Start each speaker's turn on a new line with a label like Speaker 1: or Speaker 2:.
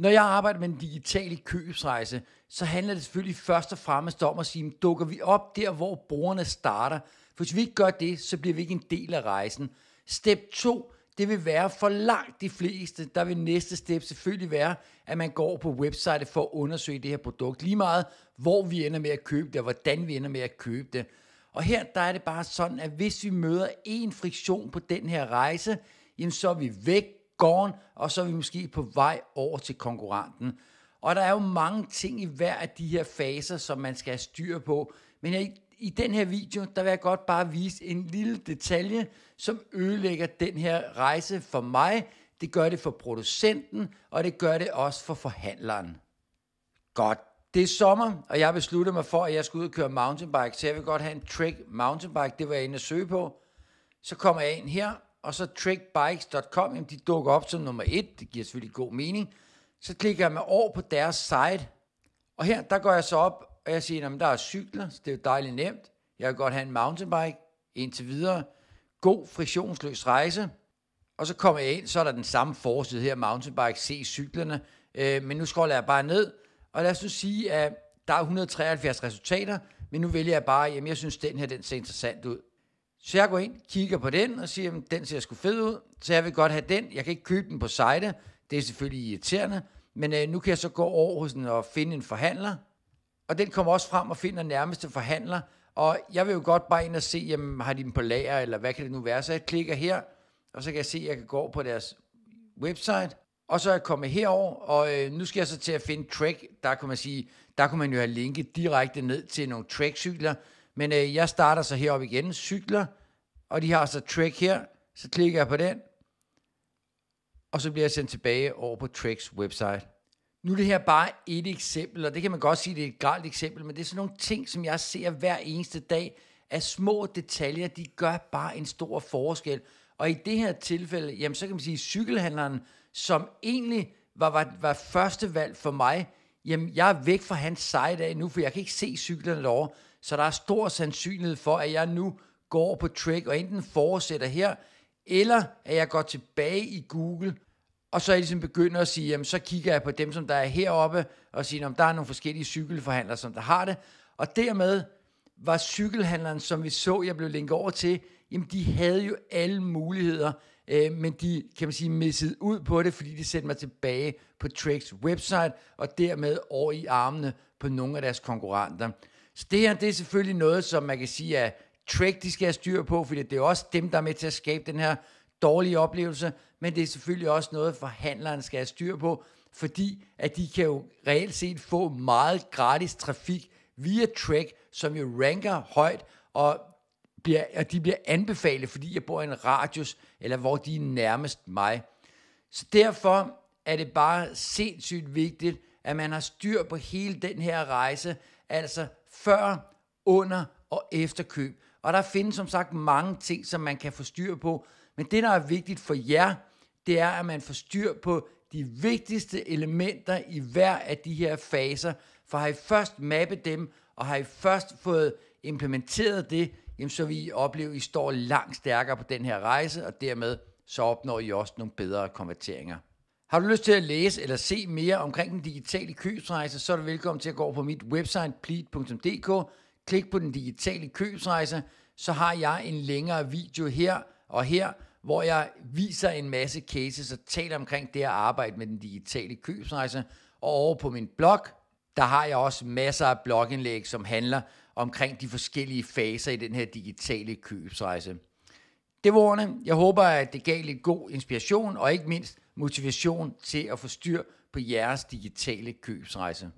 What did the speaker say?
Speaker 1: Når jeg arbejder med en digital købsrejse, så handler det selvfølgelig først og fremmest om at sige, dukker vi op der, hvor brugerne starter? For hvis vi ikke gør det, så bliver vi ikke en del af rejsen. Step 2, det vil være for langt de fleste, der vil næste step selvfølgelig være, at man går på website for at undersøge det her produkt. Lige meget, hvor vi ender med at købe det, og hvordan vi ender med at købe det. Og her der er det bare sådan, at hvis vi møder en friktion på den her rejse, jamen så er vi væk, gården, og så er vi måske på vej over til konkurrenten. Og der er jo mange ting i hver af de her faser, som man skal have styr på. Men i, i den her video, der vil jeg godt bare vise en lille detalje, som ødelægger den her rejse for mig. Det gør det for producenten, og det gør det også for forhandleren. Godt. Det er sommer, og jeg besluttede mig for, at jeg skulle ud og køre mountainbike, så jeg vil godt have en trek mountainbike. Det var jeg inde at søge på. Så kommer jeg ind her, og så trickbikes.com, jamen de dukker op som nummer et, det giver selvfølgelig god mening. Så klikker jeg med over på deres site, og her der går jeg så op, og jeg siger, jamen der er cykler, så det er jo dejligt nemt. Jeg vil godt have en mountainbike, indtil videre. God friktionsløs rejse. Og så kommer jeg ind, så er der den samme forside her, mountainbike, se cyklerne. Øh, men nu scroller jeg bare ned, og lad os nu sige, at der er 173 resultater, men nu vælger jeg bare, jamen jeg synes, den her den ser interessant ud. Så jeg går ind, kigger på den og siger, at den ser sgu fed ud, så jeg vil godt have den. Jeg kan ikke købe den på site, det er selvfølgelig irriterende, men øh, nu kan jeg så gå over hos den og finde en forhandler, og den kommer også frem og finder nærmeste forhandler, og jeg vil jo godt bare ind og se, jamen, har de dem på lager, eller hvad kan det nu være? Så jeg klikker her, og så kan jeg se, at jeg kan gå over på deres website, og så er jeg kommet herover, og øh, nu skal jeg så til at finde track. Der kunne man sige, der kunne man jo have linket direkte ned til nogle trackcykler, men øh, jeg starter så heroppe igen, cykler, og de har så Trek her, så klikker jeg på den, og så bliver jeg sendt tilbage over på Treks website. Nu er det her bare et eksempel, og det kan man godt sige, det er et galt eksempel, men det er sådan nogle ting, som jeg ser hver eneste dag, at små detaljer, de gør bare en stor forskel. Og i det her tilfælde, jamen så kan man sige, cykelhandleren, som egentlig var, var, var første valg for mig, jamen jeg er væk fra hans side af nu, for jeg kan ikke se cyklerne derovre. Så der er stor sandsynlighed for, at jeg nu går på Trick og enten fortsætter her, eller at jeg går tilbage i Google, og så jeg ligesom begynder at sige, jamen så kigger jeg på dem, som der er heroppe, og siger, om der er nogle forskellige cykelforhandlere, som der har det. Og dermed var cykelhandleren, som vi så, jeg blev linket over til, jamen de havde jo alle muligheder, øh, men de, kan man sige, missede ud på det, fordi de sendte mig tilbage på Treks website, og dermed over i armene på nogle af deres konkurrenter. Så det her, det er selvfølgelig noget, som man kan sige, at Trek, de skal have styr på, fordi det er også dem, der er med til at skabe den her dårlige oplevelse, men det er selvfølgelig også noget, forhandleren skal have styr på, fordi at de kan jo reelt set få meget gratis trafik via Trek, som jo ranker højt, og, bliver, og de bliver anbefalet, fordi jeg bor i en radius, eller hvor de er nærmest mig. Så derfor er det bare sindssygt vigtigt, at man har styr på hele den her rejse, altså før, under og efter køb. Og der findes som sagt mange ting, som man kan få styr på. Men det, der er vigtigt for jer, det er, at man får styr på de vigtigste elementer i hver af de her faser. For har I først mappet dem, og har I først fået implementeret det, jamen så vil I opleve, at I står langt stærkere på den her rejse, og dermed så opnår I også nogle bedre konverteringer. Har du lyst til at læse eller se mere omkring den digitale købsrejse, så er du velkommen til at gå over på mit website pleat.dk, klik på den digitale købsrejse, så har jeg en længere video her og her, hvor jeg viser en masse cases og taler omkring det at arbejde med den digitale købsrejse. Og over på min blog, der har jeg også masser af blogindlæg, som handler omkring de forskellige faser i den her digitale købsrejse. Det var ordene. Jeg håber, at det gav lidt god inspiration og ikke mindst motivation til at få styr på jeres digitale købsrejse.